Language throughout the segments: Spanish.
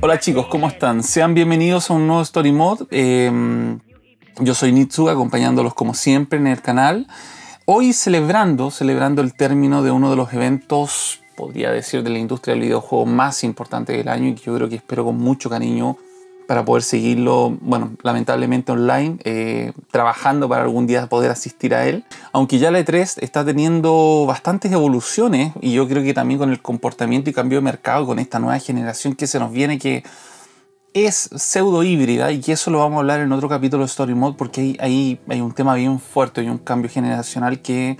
Hola chicos, ¿cómo están? Sean bienvenidos a un nuevo Story Mod. Em, yo soy Nitsu, acompañándolos como siempre en el canal. Hoy celebrando, celebrando el término de uno de los eventos, podría decir, de la industria del videojuego más importante del año y que yo creo que espero con mucho cariño para poder seguirlo, bueno, lamentablemente online, eh, trabajando para algún día poder asistir a él. Aunque ya la E3 está teniendo bastantes evoluciones y yo creo que también con el comportamiento y cambio de mercado, con esta nueva generación que se nos viene que es pseudo híbrida y que eso lo vamos a hablar en otro capítulo de Story Mode porque ahí, ahí hay un tema bien fuerte y un cambio generacional que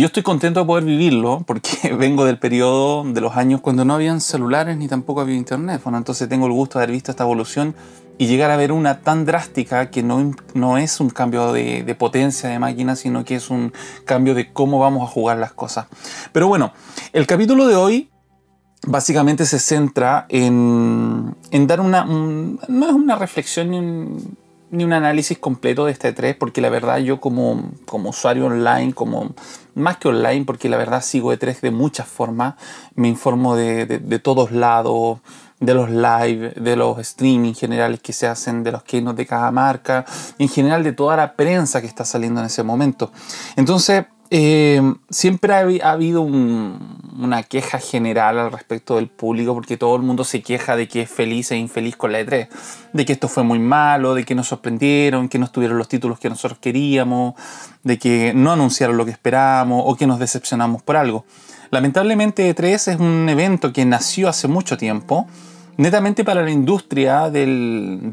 yo estoy contento de poder vivirlo, porque vengo del periodo de los años cuando no habían celulares ni tampoco había internet. Bueno, entonces tengo el gusto de haber visto esta evolución y llegar a ver una tan drástica que no, es un cambio de, potencia de máquina, sino que es un cambio de cómo vamos a jugar las cosas. Pero bueno, el capítulo de hoy básicamente se centra en, dar una... no es una reflexión ni un análisis completo de este E3 porque la verdad yo como, como usuario online, como más que online porque la verdad sigo E3 de muchas formas, me informo de, todos lados, de los live, de los streaming generales que se hacen, de los keynote de cada marca, en general de toda la prensa que está saliendo en ese momento. Entonces, eh, siempre ha, habido una queja general al respecto del público, porque todo el mundo se queja de que es feliz e infeliz con la E3, de que esto fue muy malo, de que nos sorprendieron, que no tuvieron los títulos que nosotros queríamos, de que no anunciaron lo que esperábamos o que nos decepcionamos por algo. Lamentablemente E3 es un evento que nació hace mucho tiempo, netamente para la industria de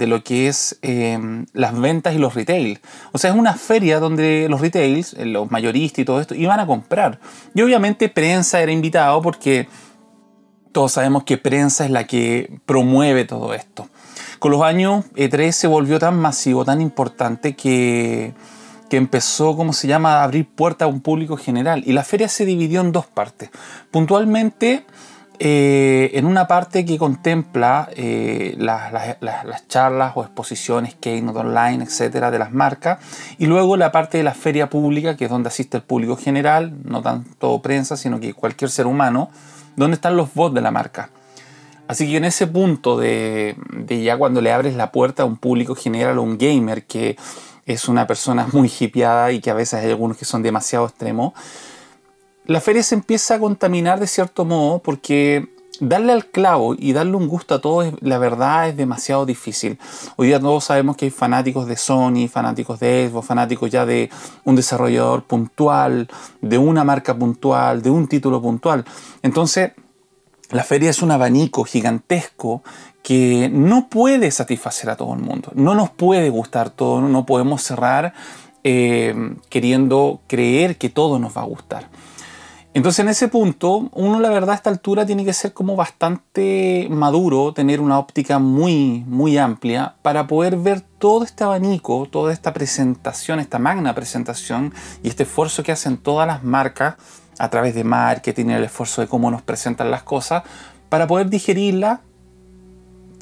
lo que es em, las ventas y los retail. O sea, es una feria donde los retails, eh, los mayoristas y todo esto, iban a comprar. Y obviamente prensa era invitado porque todos sabemos que prensa es la que promueve todo esto. Con los años, E3 se volvió tan masivo, tan importante que, que empezó, ¿cómo se llama?, a abrir puertas a un público general. Y la feria se dividió en dos partes. Puntualmente, eh, en una parte que contempla eh, las, charlas o exposiciones que not online, etcétera, de las marcas, y luego la parte de la feria pública, que es donde asiste el público general, no tanto prensa, sino que cualquier ser humano, donde están los bots de la marca. Así que en ese punto de, ya cuando le abres la puerta a un público general o un gamer que es una persona muy hipeada y que a veces hay algunos que son demasiado extremos, la feria se empieza a contaminar de cierto modo porque darle al clavo y darle un gusto a todos, la verdad, es demasiado difícil. Hoy día todos sabemos que hay fanáticos de Sony, fanáticos de Xbox, fanáticos ya de un desarrollador puntual, de una marca puntual, de un título puntual. Entonces, la feria es un abanico gigantesco que no puede satisfacer a todo el mundo. No nos puede gustar todo, no podemos cerrar eh, queriendo creer que todo nos va a gustar. Entonces en ese punto, uno la verdad a esta altura tiene que ser como bastante maduro, tener una óptica muy, muy amplia para poder ver todo este abanico, toda esta presentación, esta magna presentación y este esfuerzo que hacen todas las marcas a través de marketing, el esfuerzo de cómo nos presentan las cosas, para poder digerirla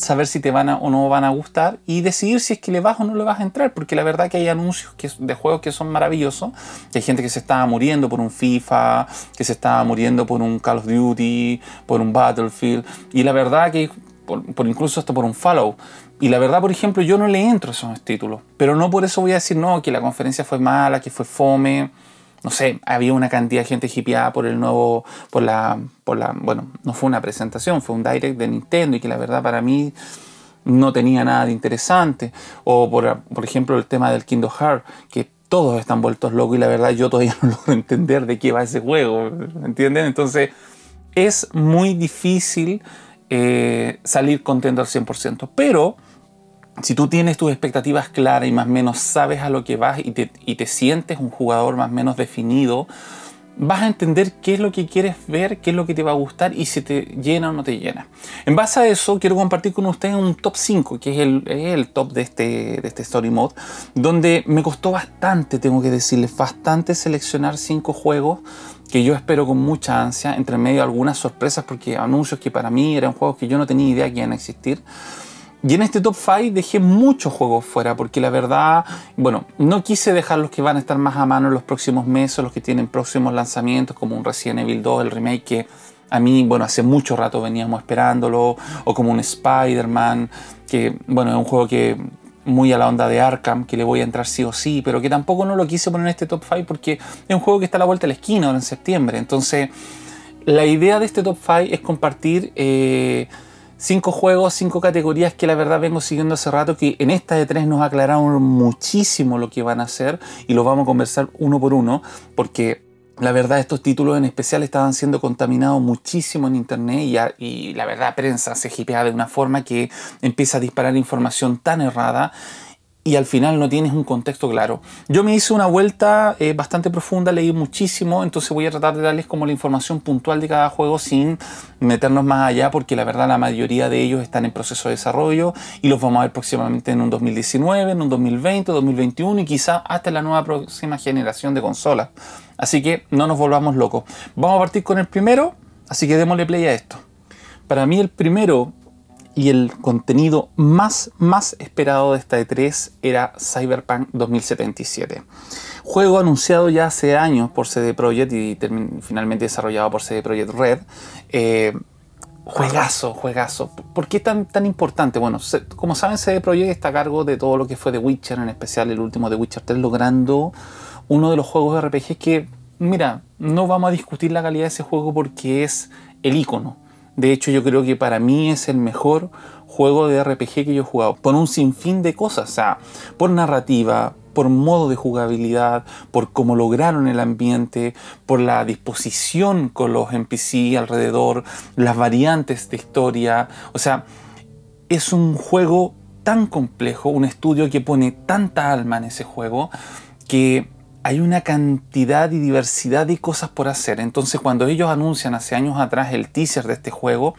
saber si te van o no van a gustar y decidir si es que le vas o no le vas a entrar, porque la verdad que hay anuncios que, de juegos que son maravillosos, Que hay gente que se estaba muriendo por un FIFA, que se estaba muriendo por un Call of Duty, por un Battlefield, y la verdad que por, incluso hasta por un Fallout. Y la verdad, por ejemplo, yo no le entro a esos títulos, pero no por eso voy a decir no, que la conferencia fue mala, que fue fome no sé, había una cantidad de gente hippieada por el nuevo, por la, por la, bueno, no fue una presentación, fue un direct de Nintendo y que la verdad para mí no tenía nada de interesante. O por, por ejemplo el tema del kindle heart que todos están vueltos locos y la verdad yo todavía no logro entender de qué va ese juego, ¿entienden? Entonces es muy difícil eh, salir contento al 100%, pero si tú tienes tus expectativas claras y más o menos sabes a lo que vas y te, sientes un jugador más o menos definido, vas a entender qué es lo que quieres ver, qué es lo que te va a gustar y si te llena o no te llena. En base a eso, quiero compartir con ustedes un top 5, que es el, top de este, de este Story Mode, donde me costó bastante, tengo que decirles, bastante seleccionar 5 juegos que yo espero con mucha ansia, entre medio algunas sorpresas, porque anuncios que para mí eran juegos que yo no tenía idea que iban a existir. Y en este top 5 dejé muchos juegos fuera porque la verdad, bueno, no quise dejar los que van a estar más a mano en los próximos meses, los que tienen próximos lanzamientos como un Resident Evil 2, el remake que a mí, bueno, hace mucho rato veníamos esperándolo, o como un Spider-Man, que bueno, es un juego que muy a la onda de Arkham, que le voy a entrar sí o sí, pero que tampoco no lo quise poner en este top 5 porque es un juego que está a la vuelta de la esquina en septiembre. Entonces, la idea de este top 5 es compartir... Eh, cinco juegos, cinco categorías que la verdad vengo siguiendo hace rato, que en esta de tres nos aclararon muchísimo lo que van a hacer y los vamos a conversar uno por uno, porque la verdad, estos títulos en especial estaban siendo contaminados muchísimo en Internet y, y la verdad, prensa se jipea de una forma que empieza a disparar información tan errada y al final no tienes un contexto claro. Yo me hice una vuelta eh, bastante profunda, leí muchísimo, entonces voy a tratar de darles como la información puntual de cada juego sin meternos más allá, porque la verdad la mayoría de ellos están en proceso de desarrollo y los vamos a ver próximamente en un 2019, en un 2020, 2021 y quizá hasta la nueva próxima generación de consolas. Así que no nos volvamos locos. Vamos a partir con el primero, así que démosle play a esto. Para mí el primero y el contenido más, más esperado de esta E3 era Cyberpunk 2077. Juego anunciado ya hace años por CD Projekt y finalmente desarrollado por CD Projekt Red. Eh, juegazo, juegazo. ¿Por qué tan, tan importante? Bueno, como saben, CD Projekt está a cargo de todo lo que fue The Witcher, en especial el último The Witcher 3, logrando uno de los juegos de RPG que, mira, no vamos a discutir la calidad de ese juego porque es el icono de hecho, yo creo que para mí es el mejor juego de RPG que yo he jugado. Por un sinfín de cosas, o sea, por narrativa, por modo de jugabilidad, por cómo lograron el ambiente, por la disposición con los NPC alrededor, las variantes de historia. O sea, es un juego tan complejo, un estudio que pone tanta alma en ese juego, que hay una cantidad y diversidad de cosas por hacer. Entonces cuando ellos anuncian hace años atrás el teaser de este juego,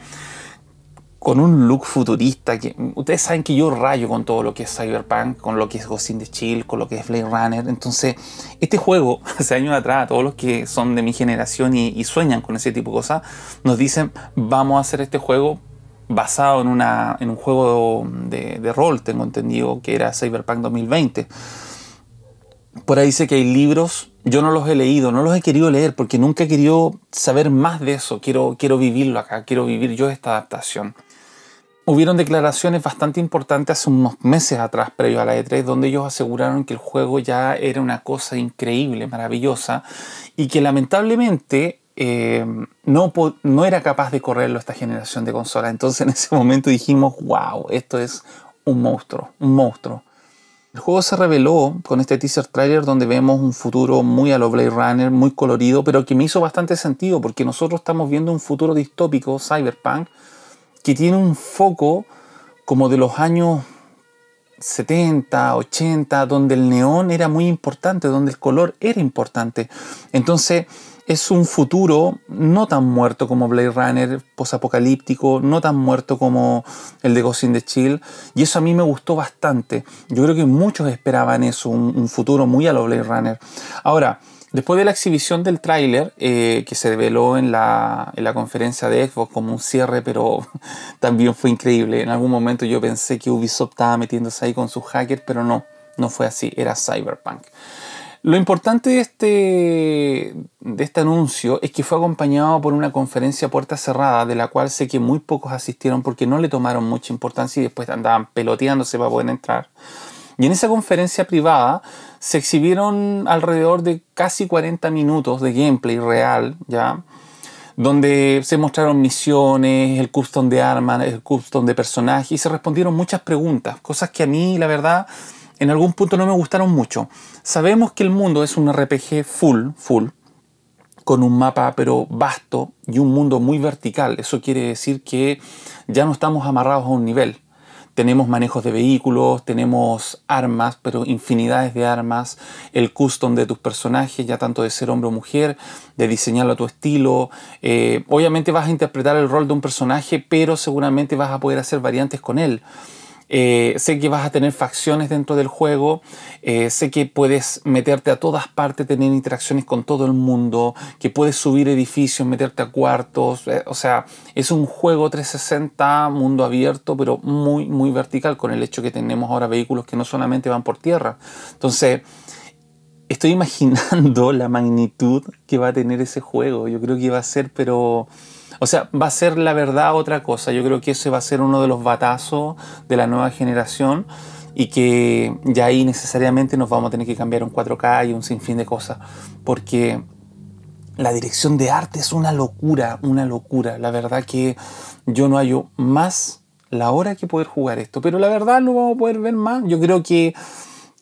con un look futurista, que ustedes saben que yo rayo con todo lo que es Cyberpunk, con lo que es Ghost in the Chill, con lo que es Blade Runner. Entonces, este juego, hace años atrás, a todos los que son de mi generación y, sueñan con ese tipo de cosas, nos dicen, vamos a hacer este juego basado en, una, en un juego de, de rol, tengo entendido, que era Cyberpunk 2020. Por ahí dice que hay libros, yo no los he leído, no los he querido leer porque nunca he querido saber más de eso, quiero, quiero vivirlo acá, quiero vivir yo esta adaptación. Hubieron declaraciones bastante importantes hace unos meses atrás, previo a la E3, donde ellos aseguraron que el juego ya era una cosa increíble, maravillosa, y que lamentablemente eh, no, no era capaz de correrlo esta generación de consola. Entonces en ese momento dijimos, wow, esto es un monstruo, un monstruo. El juego se reveló con este teaser trailer donde vemos un futuro muy a lo Blade Runner, muy colorido, pero que me hizo bastante sentido porque nosotros estamos viendo un futuro distópico, cyberpunk, que tiene un foco como de los años 70, 80, donde el neón era muy importante, donde el color era importante. Entonces, es un futuro no tan muerto como Blade Runner, posapocalíptico, no tan muerto como el de Ghost in the Chill, y eso a mí me gustó bastante. Yo creo que muchos esperaban eso, un, futuro muy a lo Blade Runner. Ahora, después de la exhibición del tráiler, eh, que se reveló en la, en la conferencia de Xbox como un cierre, pero también fue increíble. En algún momento yo pensé que Ubisoft estaba metiéndose ahí con sus hackers, pero no, no fue así, era Cyberpunk. Lo importante de este, de este anuncio es que fue acompañado por una conferencia puerta cerrada, de la cual sé que muy pocos asistieron porque no le tomaron mucha importancia y después andaban peloteándose para poder entrar. Y en esa conferencia privada se exhibieron alrededor de casi 40 minutos de gameplay real, ¿ya? Donde se mostraron misiones, el custom de armas, el custom de personajes y se respondieron muchas preguntas, cosas que a mí, la verdad, en algún punto no me gustaron mucho. Sabemos que el mundo es un RPG full, full, con un mapa pero vasto y un mundo muy vertical. Eso quiere decir que ya no estamos amarrados a un nivel. Tenemos manejos de vehículos, tenemos armas, pero infinidades de armas, el custom de tus personajes, ya tanto de ser hombre o mujer, de diseñarlo a tu estilo. Eh, obviamente vas a interpretar el rol de un personaje, pero seguramente vas a poder hacer variantes con él. Eh, sé que vas a tener facciones dentro del juego, eh, sé que puedes meterte a todas partes, tener interacciones con todo el mundo, que puedes subir edificios, meterte a cuartos, eh, o sea, es un juego 360, mundo abierto, pero muy, muy vertical con el hecho que tenemos ahora vehículos que no solamente van por tierra. Entonces, estoy imaginando la magnitud que va a tener ese juego, yo creo que va a ser, pero... O sea, va a ser la verdad otra cosa. Yo creo que ese va a ser uno de los batazos de la nueva generación y que ya ahí necesariamente nos vamos a tener que cambiar un 4K y un sinfín de cosas. Porque la dirección de arte es una locura, una locura. La verdad que yo no hallo más la hora que poder jugar esto. Pero la verdad no vamos a poder ver más. Yo creo que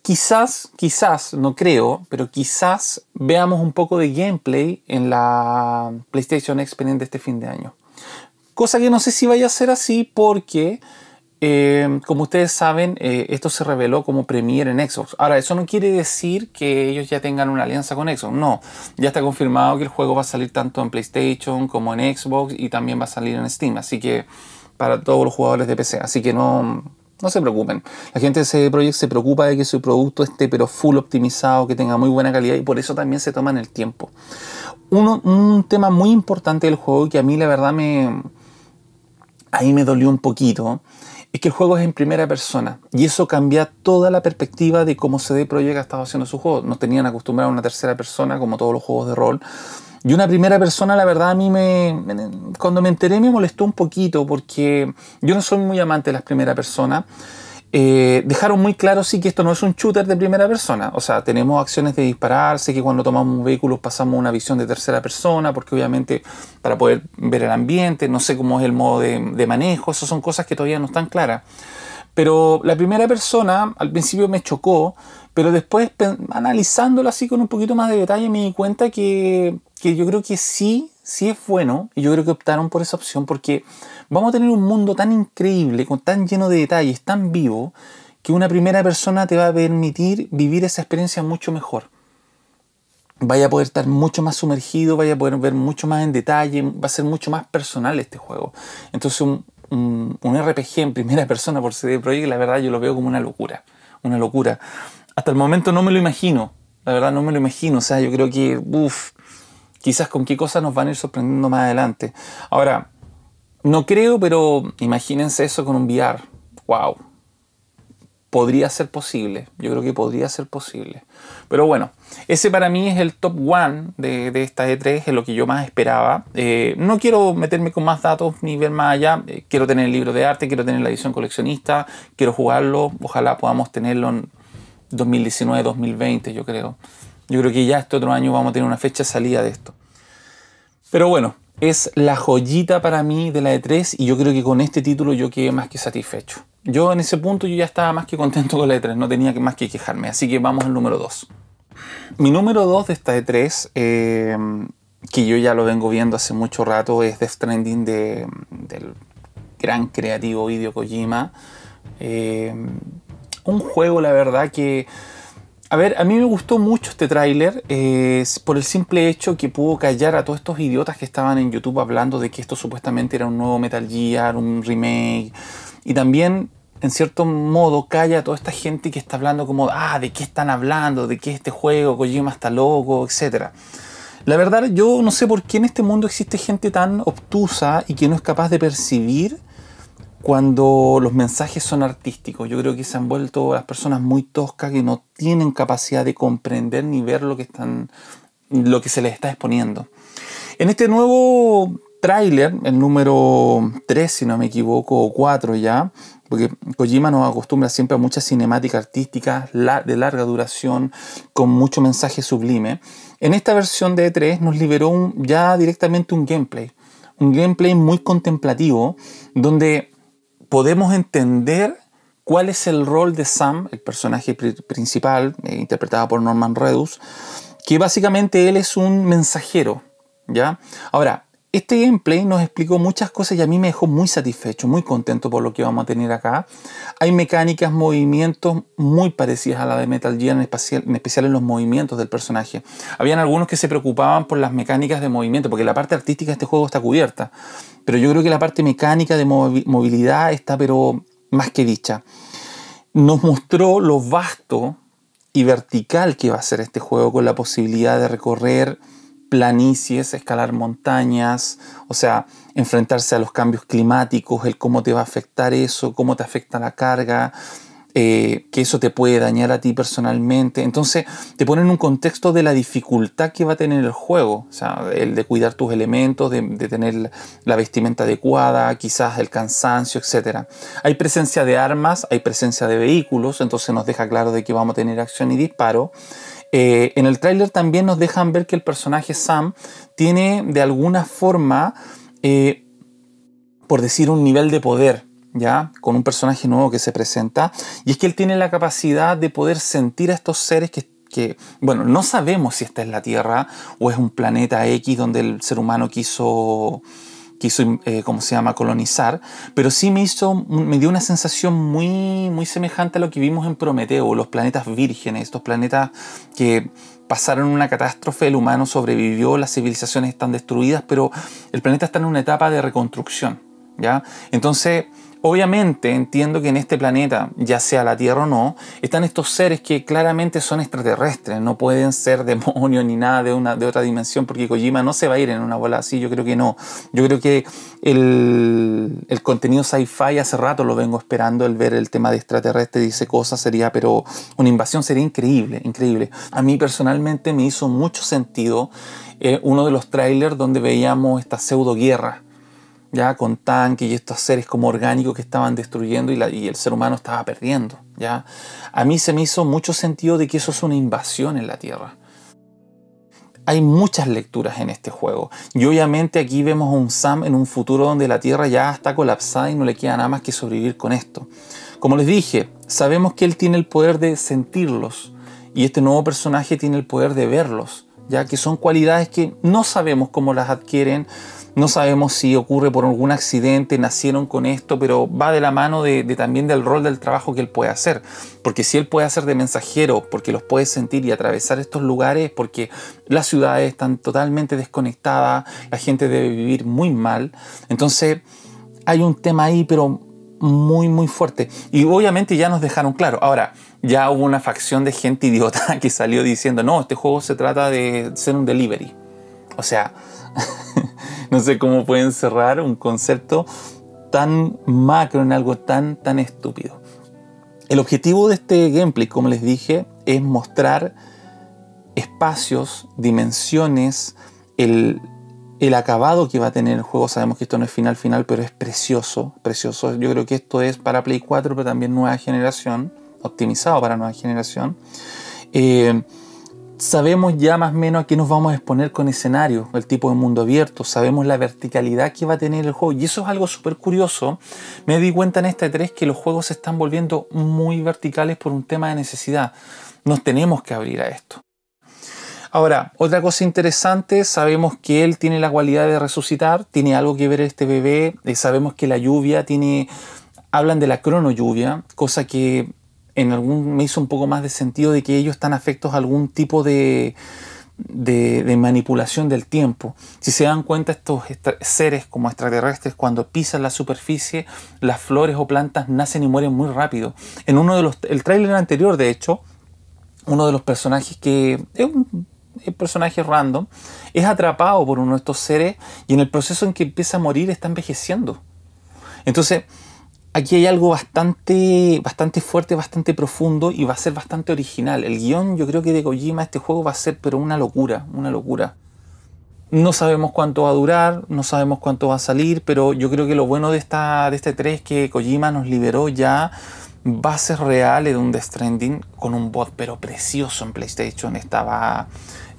Quizás, quizás, no creo, pero quizás veamos un poco de gameplay en la PlayStation Experience de este fin de año. Cosa que no sé si vaya a ser así porque, eh, como ustedes saben, eh, esto se reveló como Premiere en Xbox. Ahora, eso no quiere decir que ellos ya tengan una alianza con Xbox. No, ya está confirmado que el juego va a salir tanto en PlayStation como en Xbox y también va a salir en Steam. Así que para todos los jugadores de PC. Así que no, no se preocupen. La gente de CD Projekt se preocupa de que su producto esté pero full optimizado, que tenga muy buena calidad y por eso también se toman el tiempo. un tema muy importante del juego que a mí la verdad me... Ahí me dolió un poquito. Es que el juego es en primera persona y eso cambia toda la perspectiva de cómo CD Projekt ha estado haciendo su juego. Nos tenían acostumbrado a una tercera persona como todos los juegos de rol y una primera persona, la verdad, a mí me, cuando me enteré me molestó un poquito porque yo no soy muy amante de las primeras personas. Eh, dejaron muy claro sí que esto no es un shooter de primera persona. O sea, tenemos acciones de dispararse, que cuando tomamos un vehículo pasamos una visión de tercera persona, porque obviamente para poder ver el ambiente, no sé cómo es el modo de, de manejo, eso son cosas que todavía no están claras. Pero la primera persona al principio me chocó, pero después analizándolo así con un poquito más de detalle me di cuenta que que yo creo que sí, sí es bueno, y yo creo que optaron por esa opción porque vamos a tener un mundo tan increíble, con tan lleno de detalles, tan vivo, que una primera persona te va a permitir vivir esa experiencia mucho mejor. Vaya a poder estar mucho más sumergido, vaya a poder ver mucho más en detalle, va a ser mucho más personal este juego. Entonces un, RPG en primera persona por CD Projekt, la verdad yo lo veo como una locura, una locura. Hasta el momento no me lo imagino, la verdad no me lo imagino, o sea, yo creo que, uff, quizás con qué cosas nos van a ir sorprendiendo más adelante. Ahora, no creo, pero imagínense eso con un VR. ¡Wow! Podría ser posible, yo creo que podría ser posible. Pero bueno, ese para mí es el top one de, de esta E3, es lo que yo más esperaba. Eh, no quiero meterme con más datos ni ver más allá. Eh, quiero tener el libro de arte, quiero tener la edición coleccionista, quiero jugarlo. Ojalá podamos tenerlo en 2019, 2020, yo creo. Yo creo que ya este otro año vamos a tener una fecha salida de esto. Pero bueno, es la joyita para mí de la E3 y yo creo que con este título yo quedé más que satisfecho. Yo en ese punto yo ya estaba más que contento con la E3, no tenía más que quejarme, así que vamos al número 2. Mi número 2 de esta E3, eh, que yo ya lo vengo viendo hace mucho rato, es Death Stranding del gran creativo Hideo Kojima. Eh, un juego, la verdad, que a ver, a mí me gustó mucho este tráiler por el simple hecho que pudo callar a todos estos idiotas que estaban en YouTube hablando de que esto supuestamente era un nuevo Metal Gear, un remake. Y también, en cierto modo, calla a toda esta gente que está hablando como, ah, ¿de qué están hablando? ¿De qué este juego? Kojima está loco, etc. La verdad, yo no sé por qué en este mundo existe gente tan obtusa y que no es capaz de percibir cuando los mensajes son artísticos. Yo creo que se han vuelto las personas muy toscas que no tienen capacidad de comprender ni ver lo que están lo que se les está exponiendo. En este nuevo tráiler, el número 3 si no me equivoco, o 4 ya, porque Kojima nos acostumbra siempre a muchas cinemáticas artísticas de larga duración, con mucho mensaje sublime. En esta versión de E3 nos liberó ya directamente un gameplay, un gameplay muy contemplativo, donde podemos entender cuál es el rol de Sam, el personaje principal, eh, interpretado por Norman Redus, que básicamente él es un mensajero, ¿ya? Ahora, este gameplay nos explicó muchas cosas y a mí me dejó muy satisfecho, muy contento por lo que vamos a tener acá. Hay mecánicas, movimientos muy parecidas a la de Metal Gear, en especial, en especial en los movimientos del personaje. Habían algunos que se preocupaban por las mecánicas de movimiento, porque la parte artística de este juego está cubierta. Pero yo creo que la parte mecánica de movilidad está pero más que dicha. Nos mostró lo vasto y vertical que va a ser este juego con la posibilidad de recorrer planicies, escalar montañas, o sea, enfrentarse a los cambios climáticos, el cómo te va a afectar eso, cómo te afecta la carga, eh, que eso te puede dañar a ti personalmente. Entonces te pone en un contexto de la dificultad que va a tener el juego, o sea, el de cuidar tus elementos, de, de tener la vestimenta adecuada, quizás el cansancio, etc. Hay presencia de armas, hay presencia de vehículos, entonces nos deja claro de que vamos a tener acción y disparo. Eh, en el tráiler también nos dejan ver que el personaje Sam tiene de alguna forma, eh, por decir, un nivel de poder, ¿ya? Con un personaje nuevo que se presenta. Y es que él tiene la capacidad de poder sentir a estos seres que, bueno, no sabemos si esta es la Tierra o es un planeta X donde el ser humano quiso quiso, eh, ¿cómo se llama?, colonizar, pero sí me hizo, me dio una sensación muy, muy semejante a lo que vimos en Prometeo, los planetas vírgenes, estos planetas que pasaron una catástrofe, el humano sobrevivió, las civilizaciones están destruidas, pero el planeta está en una etapa de reconstrucción, ¿ya? Entonces, Obviamente entiendo que en este planeta, ya sea la Tierra o no, están estos seres que claramente son extraterrestres, no pueden ser demonios ni nada de, una, de otra dimensión, porque Kojima no se va a ir en una bola así, yo creo que no. Yo creo que el, contenido sci-fi hace rato lo vengo esperando, el ver el tema de extraterrestre, dice cosas, sería, pero una invasión sería increíble, increíble. A mí personalmente me hizo mucho sentido eh, uno de los trailers donde veíamos esta pseudo guerra ya con tanques y estos seres como orgánicos que estaban destruyendo y, el ser humano estaba perdiendo. ¿ya? A mí se me hizo mucho sentido de que eso es una invasión en la Tierra. Hay muchas lecturas en este juego y obviamente aquí vemos a un Sam en un futuro donde la Tierra ya está colapsada y no le queda nada más que sobrevivir con esto. Como les dije, sabemos que él tiene el poder de sentirlos y este nuevo personaje tiene el poder de verlos, ya que son cualidades que no sabemos cómo las adquieren, no sabemos si ocurre por algún accidente, nacieron con esto, pero va de la mano de, también del rol del trabajo que él puede hacer. Porque si él puede hacer de mensajero, porque los puede sentir y atravesar estos lugares, porque las ciudades están totalmente desconectadas, la gente debe vivir muy mal. Entonces hay un tema ahí, pero muy, muy fuerte. Y obviamente ya nos dejaron claro. Ahora, ya hubo una facción de gente idiota que salió diciendo, no, este juego se trata de ser un delivery. O sea, no sé cómo pueden cerrar un concepto tan macro en algo tan, tan estúpido. El objetivo de este gameplay, como les dije, es mostrar espacios, dimensiones, el, acabado que va a tener el juego. Sabemos que esto no es final final, pero es precioso, precioso. Yo creo que esto es para Play 4, pero también nueva generación, optimizado para nueva generación. Eh, sabemos ya más o menos a qué nos vamos a exponer con escenario, el tipo de mundo abierto, sabemos la verticalidad que va a tener el juego. Y eso es algo súper curioso. Me di cuenta en esta 3 e que los juegos se están volviendo muy verticales por un tema de necesidad. Nos tenemos que abrir a esto. Ahora, otra cosa interesante, sabemos que él tiene la cualidad de resucitar, tiene algo que ver este bebé, eh, sabemos que la lluvia tiene hablan de la crono lluvia, cosa que en algún, me hizo un poco más de sentido de que ellos están afectos a algún tipo de, manipulación del tiempo. Si se dan cuenta, estos seres como extraterrestres, cuando pisan la superficie, las flores o plantas nacen y mueren muy rápido. En uno de los. El tráiler anterior, de hecho, uno de los personajes que. Es un personaje random, es atrapado por uno de estos seres y en el proceso en que empieza a morir está envejeciendo. Entonces, aquí hay algo bastante, bastante fuerte, bastante profundo y va a ser bastante original. El guión, yo creo que de Kojima este juego va a ser, pero una locura, una locura. No sabemos cuánto va a durar, no sabemos cuánto va a salir, pero yo creo que lo bueno de, esta, de este 3 es que Kojima nos liberó ya bases reales de un Death Stranding con un bot, pero precioso en PlayStation. Estaba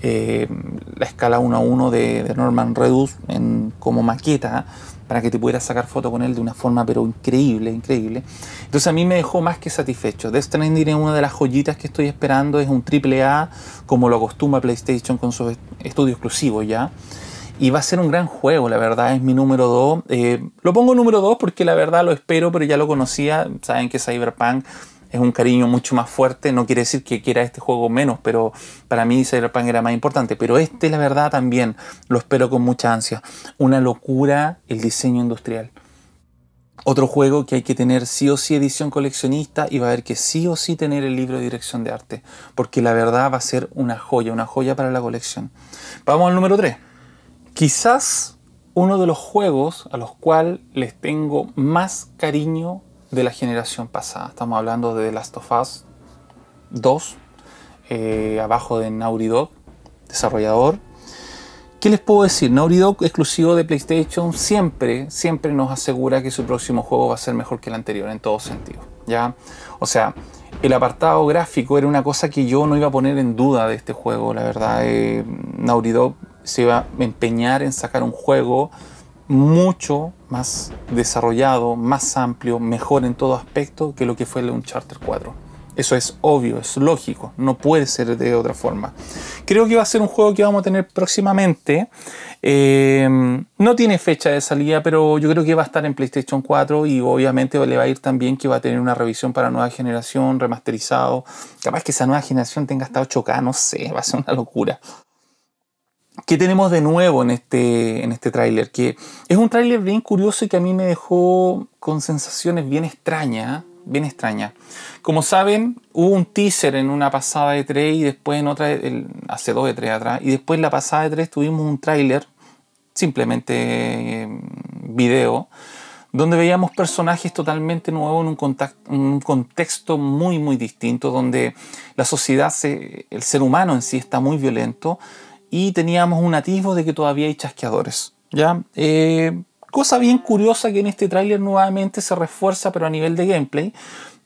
eh, la escala 1 a 1 de, Norman Redus en, como maqueta para que te pudieras sacar foto con él de una forma pero increíble, increíble. Entonces a mí me dejó más que satisfecho. Death Stranding es una de las joyitas que estoy esperando, es un triple A como lo acostumbra PlayStation con sus estudios exclusivos ya. Y va a ser un gran juego, la verdad, es mi número 2. Eh, lo pongo número 2 porque la verdad lo espero, pero ya lo conocía. Saben que Cyberpunk es un cariño mucho más fuerte. No quiere decir que quiera este juego menos, pero para mí Cyberpunk era más importante. Pero este, la verdad, también lo espero con mucha ansia. Una locura el diseño industrial. Otro juego que hay que tener sí o sí edición coleccionista y va a haber que sí o sí tener el libro de dirección de arte, porque la verdad va a ser una joya, una joya para la colección. Vamos al número 3. Quizás uno de los juegos a los cuales les tengo más cariño de la generación pasada. Estamos hablando de The Last of Us 2, eh, abajo de Naughty desarrollador. ¿Qué les puedo decir? Naughty exclusivo de PlayStation, siempre, siempre nos asegura que su próximo juego va a ser mejor que el anterior en todo sentido ¿ya? O sea, el apartado gráfico era una cosa que yo no iba a poner en duda de este juego, la verdad. Eh, se iba a empeñar en sacar un juego mucho más desarrollado, más amplio, mejor en todo aspecto que lo que fue el Charter 4. Eso es obvio, es lógico, no puede ser de otra forma. Creo que va a ser un juego que vamos a tener próximamente. Em, no tiene fecha de salida, pero yo creo que va a estar en PlayStation 4 y obviamente le va a ir también que va a tener una revisión para nueva generación, remasterizado. Capaz que esa nueva generación tenga hasta 8K, no sé, va a ser una locura. ¿Qué tenemos de nuevo en este, en este tráiler? Que es un tráiler bien curioso y que a mí me dejó con sensaciones bien extrañas. Bien extrañas. Como saben, hubo un teaser en una pasada de tres y después en otra, hace dos de tres atrás, y después en la pasada de tres tuvimos un tráiler, simplemente mm, video, donde veíamos personajes totalmente nuevos en un, un, contexto muy, muy distinto, donde la sociedad, el ser humano en sí está muy violento y teníamos un atisbo de que todavía hay chasqueadores. ¿ya? Eh, cosa bien curiosa que en este tráiler nuevamente se refuerza, pero a nivel de gameplay.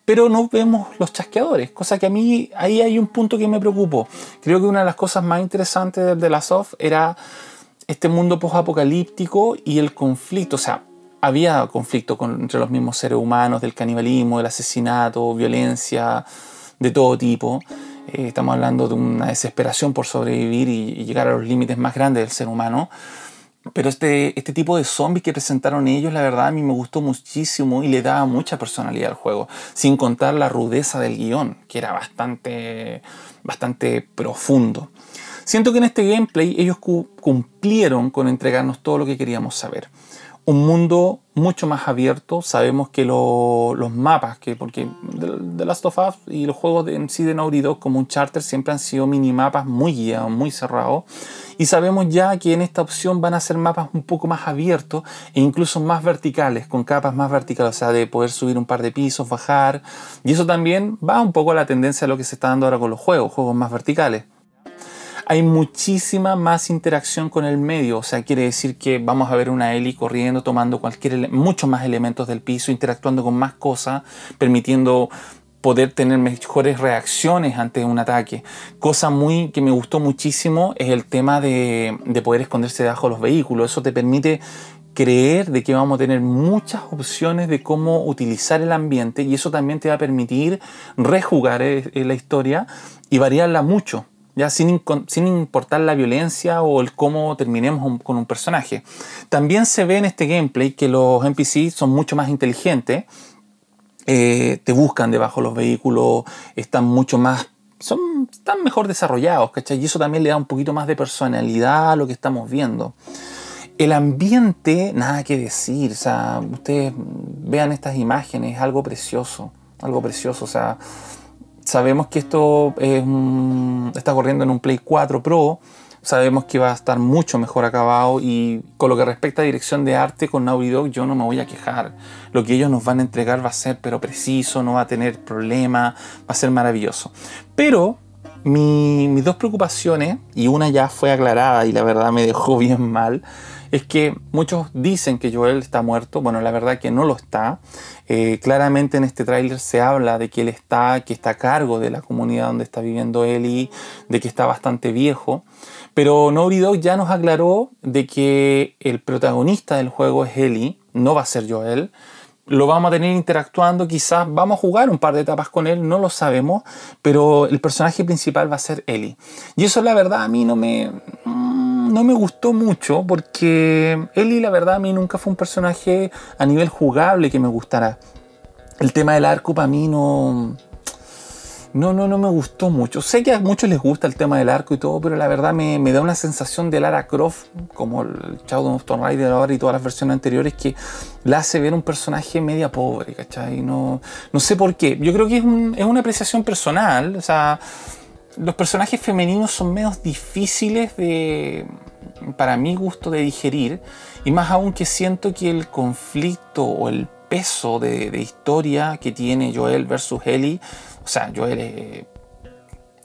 Pero no vemos los chasqueadores, cosa que a mí ahí hay un punto que me preocupó. Creo que una de las cosas más interesantes del de la soft era este mundo post-apocalíptico y el conflicto. O sea, había conflicto entre los mismos seres humanos, del canibalismo, del asesinato, violencia de todo tipo. Eh, estamos hablando de una desesperación por sobrevivir y, llegar a los límites más grandes del ser humano. Pero este, este, tipo de zombies que presentaron ellos, la verdad, a mí me gustó muchísimo y le daba mucha personalidad al juego, sin contar la rudeza del guión, que era bastante, bastante profundo. Siento que en este gameplay ellos cumplieron con entregarnos todo lo que queríamos saber un mundo mucho más abierto. Sabemos que los mapas, que porque The Last of Us y los juegos en sí de Naughty como un charter siempre han sido minimapas muy guiados, muy cerrados. Y sabemos ya que en esta opción van a ser mapas un poco más abiertos e incluso más verticales, con capas más verticales, o sea, de poder subir un par de pisos, bajar. Y eso también va un poco a la tendencia de lo que se está dando ahora con los juegos, juegos más verticales hay muchísima más interacción con el medio, o sea, quiere decir que vamos a ver una heli corriendo, tomando cualquier muchos más elementos del piso, interactuando con más cosas, permitiendo poder tener mejores reacciones ante un ataque. Cosa muy que me gustó muchísimo es el tema de, de poder esconderse debajo de los vehículos. Eso te permite creer de que vamos a tener muchas opciones de cómo utilizar el ambiente y eso también te va a permitir rejugar eh, la historia y variarla mucho ya sin, importar la violencia o el cómo terminemos con un personaje. También se ve en este gameplay que los NPC son mucho más inteligentes, eh, te buscan debajo de los vehículos, están mucho más son, están mejor desarrollados, ¿cachai? Y eso también le da un poquito más de personalidad a lo que estamos viendo. El ambiente, nada que decir, o ustedes vean estas imágenes, algo precioso, algo precioso, o sea, sabemos que esto está corriendo en un Play 4 Pro, sabemos que va a estar mucho mejor acabado y con lo que respecta a dirección de arte con Naughty Dog yo no me voy a quejar. Lo que ellos nos van a entregar va a ser pero preciso, no va a tener problema, va a ser maravilloso. Pero mis dos preocupaciones, y una ya fue aclarada y la verdad me dejó bien mal, es que muchos dicen que Joel está muerto, bueno, la verdad que no lo está. Eh, claramente en este tráiler se habla de que él está, que está a cargo de la comunidad donde está viviendo él y de que está bastante viejo. Pero Naughty Dog ya nos aclaró de que el protagonista del juego es Ellie, no va a ser Joel lo vamos a tener interactuando, quizás vamos a jugar un par de etapas con él, no lo sabemos, pero el personaje principal va a ser Ellie. Y eso la verdad a mí no me no me gustó mucho porque Ellie, la verdad, a mí nunca fue un personaje a nivel jugable que me gustara. El tema del arco para mí no, no, no, no me gustó mucho. Sé que a muchos les gusta el tema del arco y todo, pero la verdad me, da una sensación de Lara Croft, como el Shadow of Tomb Raider ahora y todas las versiones anteriores, que la hace ver un personaje media pobre, ¿cachai? No, no sé por qué. Yo creo que es, una apreciación personal, o los personajes femeninos son menos difíciles de, para mi gusto, de digerir, y más aún que siento que el conflicto o el peso de, historia que tiene Joel versus Ellie, o sea, Joel eh,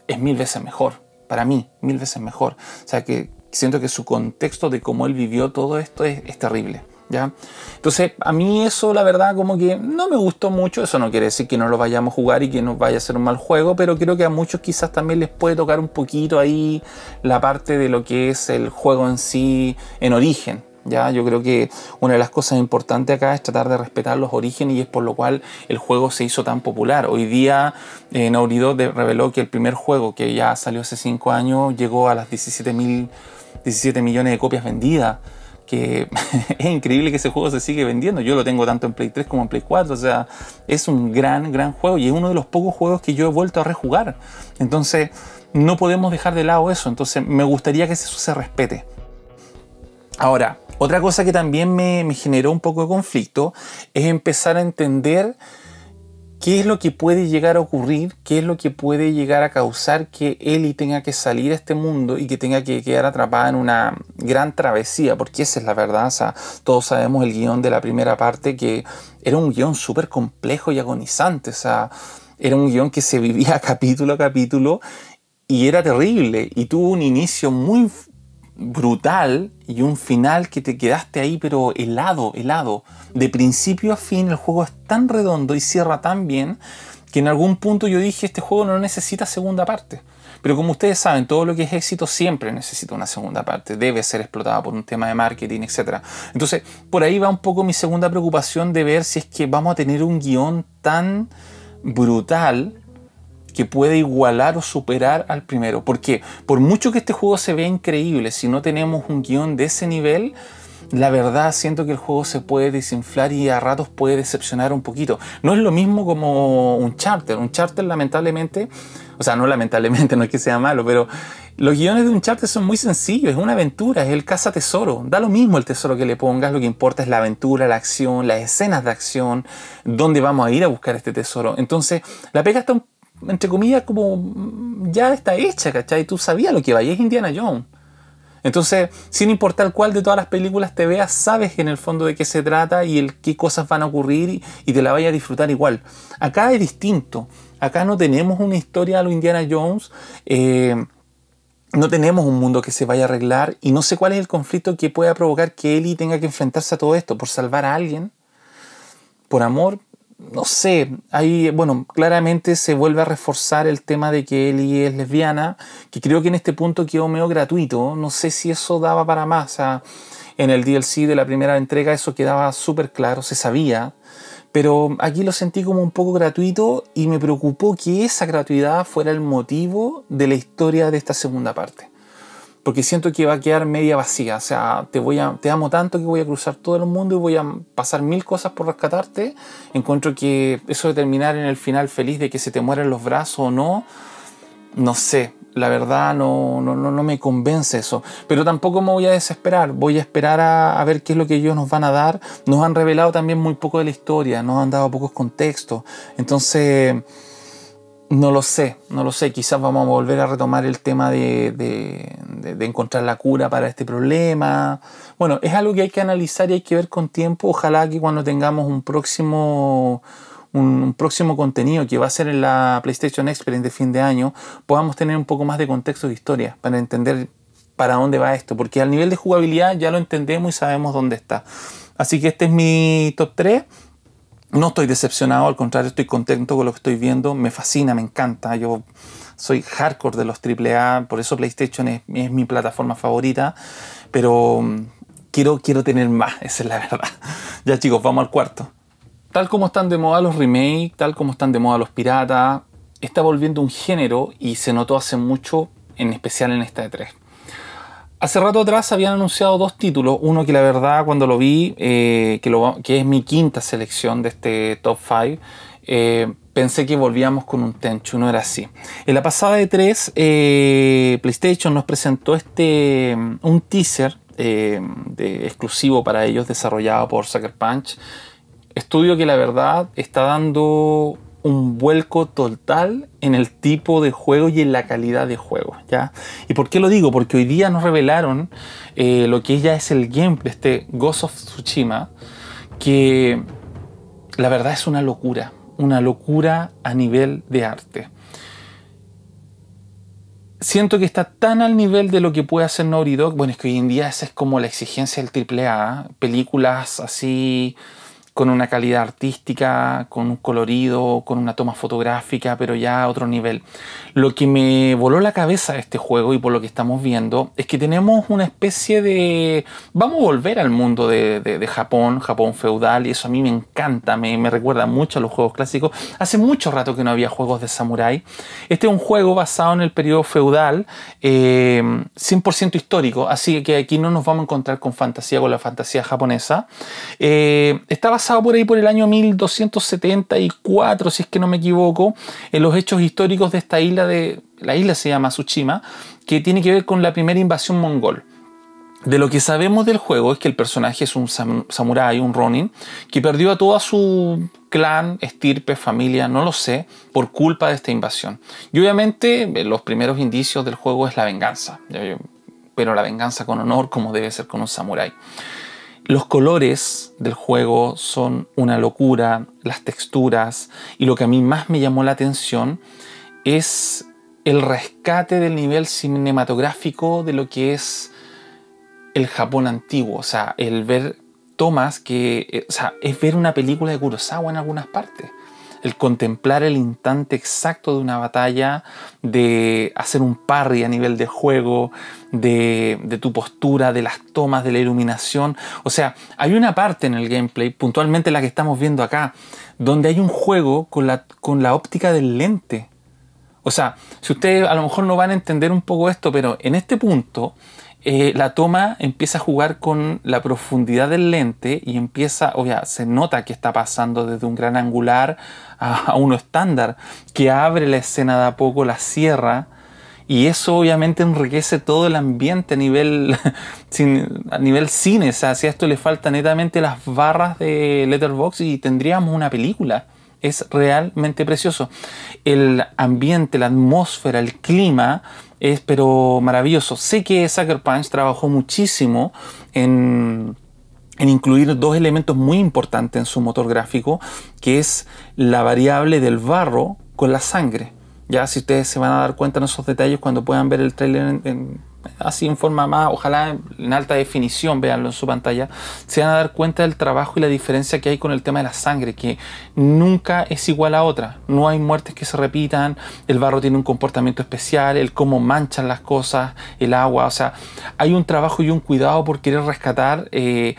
es, mil veces mejor, para mí, mil veces mejor. O sea, que siento que su contexto de cómo él vivió todo esto es terrible. ¿ya? Entonces, a mí eso, la verdad, como que no me gustó mucho. Eso no quiere decir que no lo vayamos a jugar y que nos vaya a ser un mal juego, pero creo que a muchos quizás también les puede tocar un poquito ahí la parte de lo que es el juego en sí, en origen. ¿Ya? Yo creo que una de las cosas importantes acá es tratar de respetar los orígenes y es por lo cual el juego se hizo tan popular. Hoy día eh, Nauridot reveló que el primer juego que ya salió hace 5 años llegó a las 17, mil, 17 millones de copias vendidas que es increíble que ese juego se sigue vendiendo. Yo lo tengo tanto en Play 3 como en Play 4. O sea, es un gran, gran juego y es uno de los pocos juegos que yo he vuelto a rejugar. Entonces, no podemos dejar de lado eso. Entonces, me gustaría que eso se respete. Ahora, otra cosa que también me, me generó un poco de conflicto es empezar a entender ¿Qué es lo que puede llegar a ocurrir? ¿Qué es lo que puede llegar a causar que Ellie tenga que salir a este mundo y que tenga que quedar atrapada en una gran travesía? Porque esa es la verdad. todos sabemos el guión de la primera parte que era un guión súper complejo y agonizante. era un guión que se vivía capítulo a capítulo y era terrible y tuvo un inicio muy brutal y un final que te quedaste ahí pero helado, helado. De principio a fin el juego es tan redondo y cierra tan bien que en algún punto yo dije este juego no necesita segunda parte. Pero como ustedes saben, todo lo que es éxito siempre necesita una segunda parte, debe ser explotada por un tema de marketing, etc. Entonces, por ahí va un poco mi segunda preocupación de ver si es que vamos a tener un guión tan brutal que puede igualar o superar al primero. Porque por mucho que este juego se vea increíble, si no tenemos un guión de ese nivel, la verdad siento que el juego se puede desinflar y a ratos puede decepcionar un poquito. No es lo mismo como un charter. Un charter lamentablemente, o sea, no lamentablemente, no es que sea malo, pero los guiones de un charter son muy sencillos, es una aventura, es el caza tesoro. Da lo mismo el tesoro que le pongas, lo que importa es la aventura, la acción, las escenas de acción, dónde vamos a ir a buscar este tesoro. Entonces, la pega está un entre comillas, como mm, ya está hecha, ¿cachai? Tú sabías lo que iba y es Indiana Jones. Entonces, sin importar cuál de todas las películas te veas, sabes en el fondo de qué se trata y el, qué cosas van a ocurrir y, te la vayas a disfrutar igual. Acá es distinto. Acá no tenemos una historia a lo Indiana Jones. Eh, no tenemos un mundo que se vaya a arreglar y no sé cuál es el conflicto que pueda provocar que Ellie tenga que enfrentarse a todo esto por salvar a alguien, por amor, no sé, ahí, bueno, claramente se vuelve a reforzar el tema de que Ellie es lesbiana, que creo que en este punto quedó medio gratuito, no sé si eso daba para más, en el DLC de la primera entrega eso quedaba súper claro, se sabía, pero aquí lo sentí como un poco gratuito y me preocupó que esa gratuidad fuera el motivo de la historia de esta segunda parte porque siento que va a quedar media vacía. O sea, te, voy a, te amo tanto que voy a cruzar todo el mundo y voy a pasar mil cosas por rescatarte. Encuentro que eso de terminar en el final feliz de que se te mueren los brazos o no, no sé. La verdad no, no, no, me convence eso. Pero tampoco me voy a desesperar. Voy a esperar a, ver qué es lo que ellos nos van a dar. Nos han revelado también muy poco de la historia. Nos han dado pocos contextos. Entonces no lo sé, no lo sé. Quizás vamos a volver a retomar el tema de, encontrar la cura para este problema. Bueno, es algo que hay que analizar y hay que ver con tiempo. Ojalá que cuando tengamos un próximo, un próximo contenido que va a ser en la PlayStation Experience de fin de año, podamos tener un poco más de contexto de historia para entender para dónde va esto. Porque al nivel de jugabilidad ya lo entendemos y sabemos dónde está. Así que este es mi top 3 no estoy decepcionado, al contrario, estoy contento con lo que estoy viendo, me fascina, me encanta, yo soy hardcore de los AAA, por eso PlayStation es, mi plataforma favorita, pero mm, quiero, quiero tener más, esa es la verdad. ya chicos, vamos al cuarto. Tal como están de moda los remakes, tal como están de moda los piratas, está volviendo un género y se notó hace mucho, en especial en esta de 3 Hace rato atrás habían anunciado dos títulos, uno que la verdad cuando lo vi, eh, que, es mi quinta selección de este top 5, eh, pensé que volvíamos con un Tenchu, no era así. En la pasada de 3, eh, PlayStation nos presentó este, mm, un teaser de, exclusivo para ellos, desarrollado por Sucker Punch, estudio que la verdad está dando un vuelco total en el tipo de juego y en la calidad de juego. ¿ya? ¿Y por qué lo digo? Porque hoy día nos revelaron eh, lo que ya es el gameplay, este Ghost of Tsushima, que la verdad es una locura, una locura a nivel de arte. Siento que está tan al nivel de lo que puede hacer Naughty Dog. Bueno, es que hoy en día esa es como la exigencia del AAA. Películas así con una calidad artística, con un colorido, con una toma fotográfica, pero ya a otro nivel. Lo que me voló la cabeza de este juego y por lo que estamos viendo es que tenemos una especie de... Vamos a volver al mundo de, Japón, Japón feudal, y eso a mí me encanta, me, me, recuerda mucho a los juegos clásicos. Hace mucho rato que no había juegos de samurái. Este es un juego basado en el periodo feudal, 100% eh, histórico, así que aquí no nos vamos a encontrar con fantasía, con la fantasía japonesa. Eh, está basado pasado por ahí por el año 1274, si es que no me equivoco, en los hechos históricos de esta isla, de, la isla se llama Tsushima, que tiene que ver con la primera invasión mongol. De lo que sabemos del juego es que el personaje es un samurái, un Ronin, que perdió a toda su clan, estirpe, familia, no lo sé, por culpa de esta invasión. Y obviamente eh, los primeros indicios del juego es la venganza, eh, pero la venganza con honor como debe ser con un samurái. Los colores del juego son una locura, las texturas, y lo que a mí más me llamó la atención es el rescate del nivel cinematográfico de lo que es el Japón antiguo, o sea, el ver tomas que, eh, o sea, es ver una película de Kurosawa en algunas partes el contemplar el instante exacto de una batalla, de hacer un parry a nivel de juego, de, tu postura, de las tomas, de la iluminación. O sea, hay una parte en el gameplay, puntualmente la que estamos viendo acá, donde hay un juego con la, con la óptica del lente. O sea, si ustedes a lo mejor no van a entender un poco esto, pero en este punto eh, la toma empieza a jugar con la profundidad del lente y empieza, o se nota que está pasando desde un gran angular a, uno estándar, que abre la escena de a poco, la cierra, y eso obviamente enriquece todo el ambiente a nivel, a nivel cine, o sea, si a esto le faltan netamente las barras de Letterbox y tendríamos una película. Es realmente precioso. El ambiente, la atmósfera, el clima es pero maravilloso. Sé que Sucker Punch trabajó muchísimo en, en incluir dos elementos muy importantes en su motor gráfico, que es la variable del barro con la sangre. Ya si ustedes se van a dar cuenta en esos detalles cuando puedan ver el trailer en, así en forma más, ojalá en alta definición, veanlo en su pantalla, se van a dar cuenta del trabajo y la diferencia que hay con el tema de la sangre, que nunca es igual a otra. No hay muertes que se repitan, el barro tiene un comportamiento especial, el cómo manchan las cosas, el agua, o sea, hay un trabajo y un cuidado por querer rescatar eh,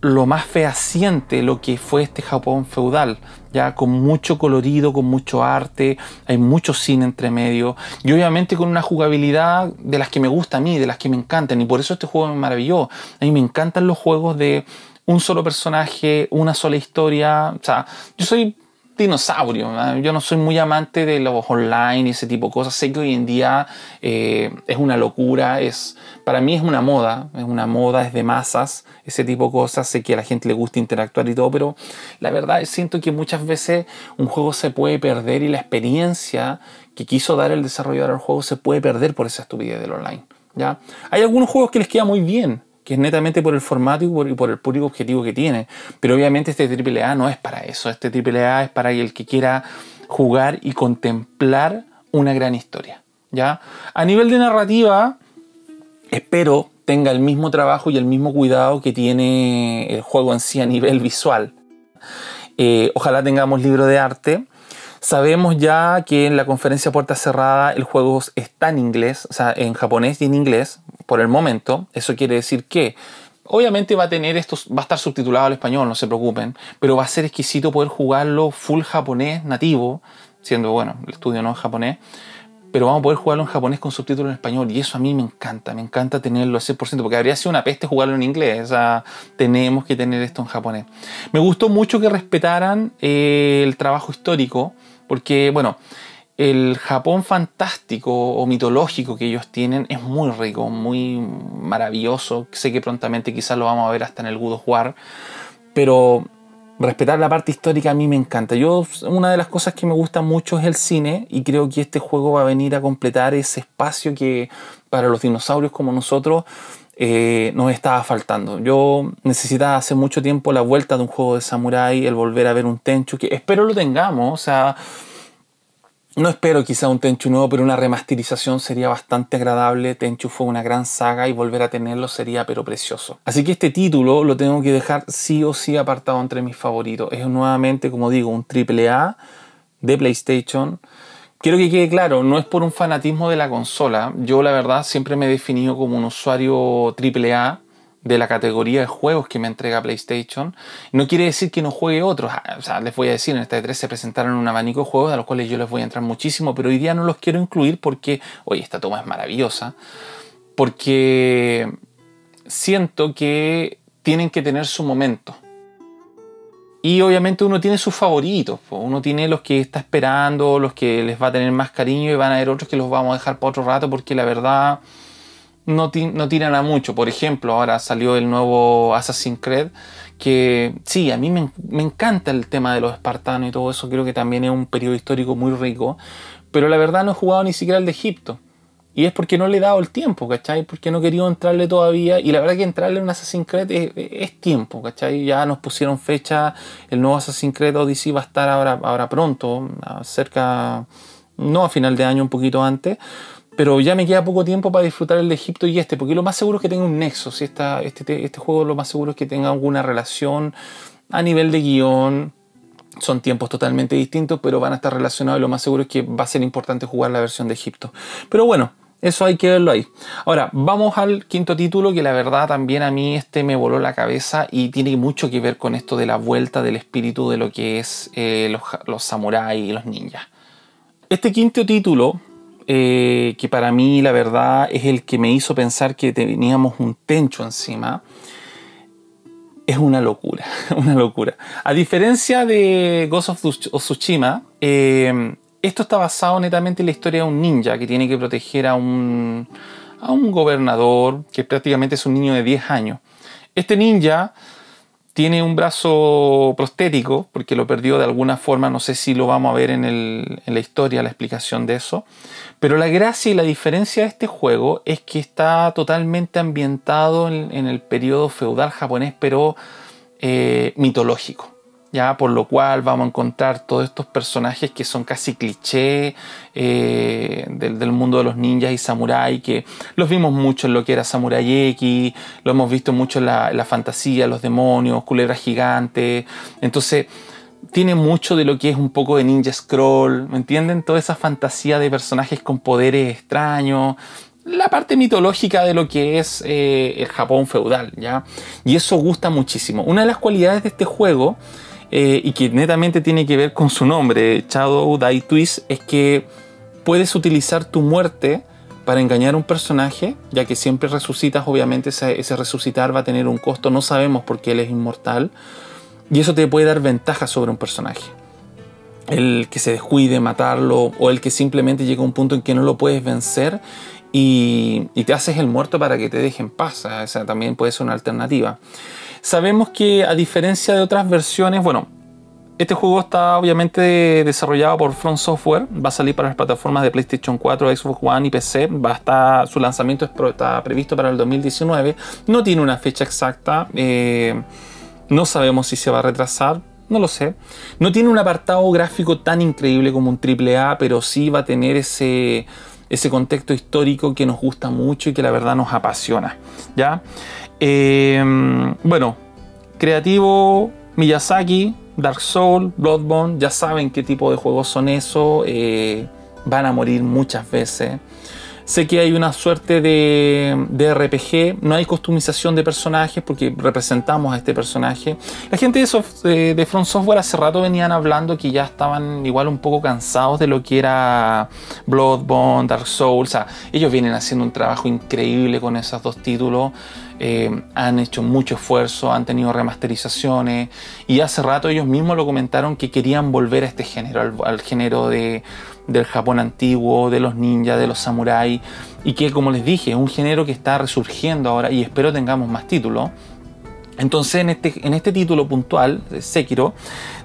lo más fehaciente, lo que fue este Japón feudal ya con mucho colorido, con mucho arte, hay mucho cine entre medio y obviamente con una jugabilidad de las que me gusta a mí, de las que me encantan y por eso este juego me maravilló. A mí me encantan los juegos de un solo personaje, una sola historia, o sea, yo soy dinosaurio. Yo no soy muy amante de los online y ese tipo de cosas. Sé que hoy en día eh, es una locura, es, para mí es una moda, es una moda, es de masas, ese tipo de cosas. Sé que a la gente le gusta interactuar y todo, pero la verdad siento que muchas veces un juego se puede perder y la experiencia que quiso dar el desarrollador al juego se puede perder por esa estupidez del online. ¿ya? Hay algunos juegos que les queda muy bien, que es netamente por el formato y por, el público objetivo que tiene. Pero obviamente este AAA no es para eso, este AAA es para el que quiera jugar y contemplar una gran historia. ¿ya? A nivel de narrativa, espero tenga el mismo trabajo y el mismo cuidado que tiene el juego en sí a nivel visual. Eh, ojalá tengamos libro de arte. Sabemos ya que en la conferencia puerta cerrada el juego está en inglés, o sea, en japonés y en inglés por el momento. Eso quiere decir que obviamente va a tener estos, va a estar subtitulado al español, no se preocupen, pero va a ser exquisito poder jugarlo full japonés nativo, siendo bueno, el estudio no en japonés pero vamos a poder jugarlo en japonés con subtítulos en español y eso a mí me encanta, me encanta tenerlo al 100% porque habría sido una peste jugarlo en inglés, o sea, tenemos que tener esto en japonés. Me gustó mucho que respetaran eh, el trabajo histórico, porque, bueno, el Japón fantástico o mitológico que ellos tienen es muy rico, muy maravilloso. Sé que prontamente quizás lo vamos a ver hasta en el God of War, pero respetar la parte histórica a mí me encanta. Yo, una de las cosas que me gusta mucho es el cine y creo que este juego va a venir a completar ese espacio que para los dinosaurios como nosotros eh, nos estaba faltando. Yo necesitaba hace mucho tiempo la vuelta de un juego de Samurai, el volver a ver un Tenchu, que espero lo tengamos, o sea, no espero quizá un Tenchu nuevo, pero una remasterización sería bastante agradable. Tenchu fue una gran saga y volver a tenerlo sería pero precioso. Así que este título lo tengo que dejar sí o sí apartado entre mis favoritos. Es nuevamente, como digo, un triple A de PlayStation. Quiero que quede claro, no es por un fanatismo de la consola. Yo la verdad siempre me he definido como un usuario AAA de la categoría de juegos que me entrega PlayStation. No quiere decir que no juegue otros. Ah, o sea, les voy a decir, en esta E3 se presentaron un abanico de juegos a los cuales yo les voy a entrar muchísimo, pero hoy día no los quiero incluir porque, oye, esta toma es maravillosa. Porque siento que tienen que tener su momento. Y obviamente uno tiene sus favoritos, uno tiene los que está esperando, los que les va a tener más cariño y van a haber otros que los vamos a dejar para otro rato porque la verdad no, tiran a mucho. Por ejemplo, ahora salió el nuevo Assassin's Creed, que sí, a mí me, me encanta el tema de los espartanos y todo eso, creo que también es un periodo histórico muy rico, pero la verdad no he jugado ni siquiera el de Egipto. Y es porque no le he dado el tiempo, ¿cachai? Porque no he querido entrarle todavía. Y la verdad que entrarle en un Assassin's Creed es, tiempo, ¿cachai? Ya nos pusieron fecha. El nuevo Assassin's Creed Odyssey va a estar ahora, ahora pronto, cerca, no a final de año, un poquito antes pero ya me queda poco tiempo para disfrutar el de Egipto y este, porque lo más seguro es que tenga un nexo. Si este, este juego lo más seguro es que tenga alguna relación a nivel de guión. Son tiempos totalmente distintos, pero van a estar relacionados y lo más seguro es que va a ser importante jugar la versión de Egipto. Pero bueno, eso hay que verlo ahí. Ahora, vamos al quinto título que la verdad también a mí este me voló la cabeza y tiene mucho que ver con esto de la vuelta del espíritu de lo que es eh, los, samuráis y los ninjas. Este quinto título, eh, que para mí la verdad es el que me hizo pensar que teníamos un tencho encima, es una locura, una locura. A diferencia de Ghost of Tsushima, eh, esto está basado netamente en la historia de un ninja que tiene que proteger a un, gobernador que prácticamente es un niño de 10 años. Este ninja tiene un brazo prostético porque lo perdió de alguna forma, no sé si lo vamos a ver en, la historia, la explicación de eso, pero la gracia y la diferencia de este juego es que está totalmente ambientado en, el periodo feudal japonés, pero eh, mitológico ya por lo cual vamos a encontrar todos estos personajes que son casi cliché eh, del, mundo de los ninjas y samuráis que los vimos mucho en lo que era Samurai X lo hemos visto mucho en la, fantasía los demonios culebras gigantes entonces tiene mucho de lo que es un poco de Ninja Scroll, ¿me entienden? Toda esa fantasía de personajes con poderes extraños, la parte mitológica de lo que es eh, el Japón feudal, ¿ya? Y eso gusta muchísimo. Una de las cualidades de este juego eh, y que netamente tiene que ver con su nombre, Shadow Die Twist, es que puedes utilizar tu muerte para engañar a un personaje, ya que siempre resucitas, obviamente ese, resucitar va a tener un costo, no sabemos por qué él es inmortal, y eso te puede dar ventaja sobre un personaje el que se descuide, matarlo, o el que simplemente llega a un punto en que no lo puedes vencer y, te haces el muerto para que te dejen paz. también puede ser una alternativa. Sabemos que a diferencia de otras versiones, bueno, este juego está obviamente desarrollado por Front Software, va a salir para las plataformas de PlayStation 4, Xbox One y PC, va a estar, su lanzamiento está previsto para el 2019, no tiene una fecha exacta, eh, no sabemos si se va a retrasar, no lo sé. No tiene un apartado gráfico tan increíble como un AAA, pero sí va a tener ese, ese contexto histórico que nos gusta mucho y que la verdad nos apasiona, ¿ya? Em, bueno, creativo, Miyazaki, Dark Souls, Bloodborne, ya saben qué tipo de juegos son esos eh, van a morir muchas veces. Sé que hay una suerte de, RPG, no hay customización de personajes porque representamos a este personaje. La gente de, eh, de, Front Software hace rato venían hablando que ya estaban igual un poco cansados de lo que era Bloodborne, Dark Souls. O sea, ellos vienen haciendo un trabajo increíble con esos dos títulos. Eh, han hecho mucho esfuerzo, han tenido remasterizaciones y hace rato ellos mismos lo comentaron que querían volver a este género, al, género del Japón antiguo, de los ninjas, de los samuráis y que como les dije es un género que está resurgiendo ahora y espero tengamos más títulos. Entonces, en este, en este título puntual Sekiro,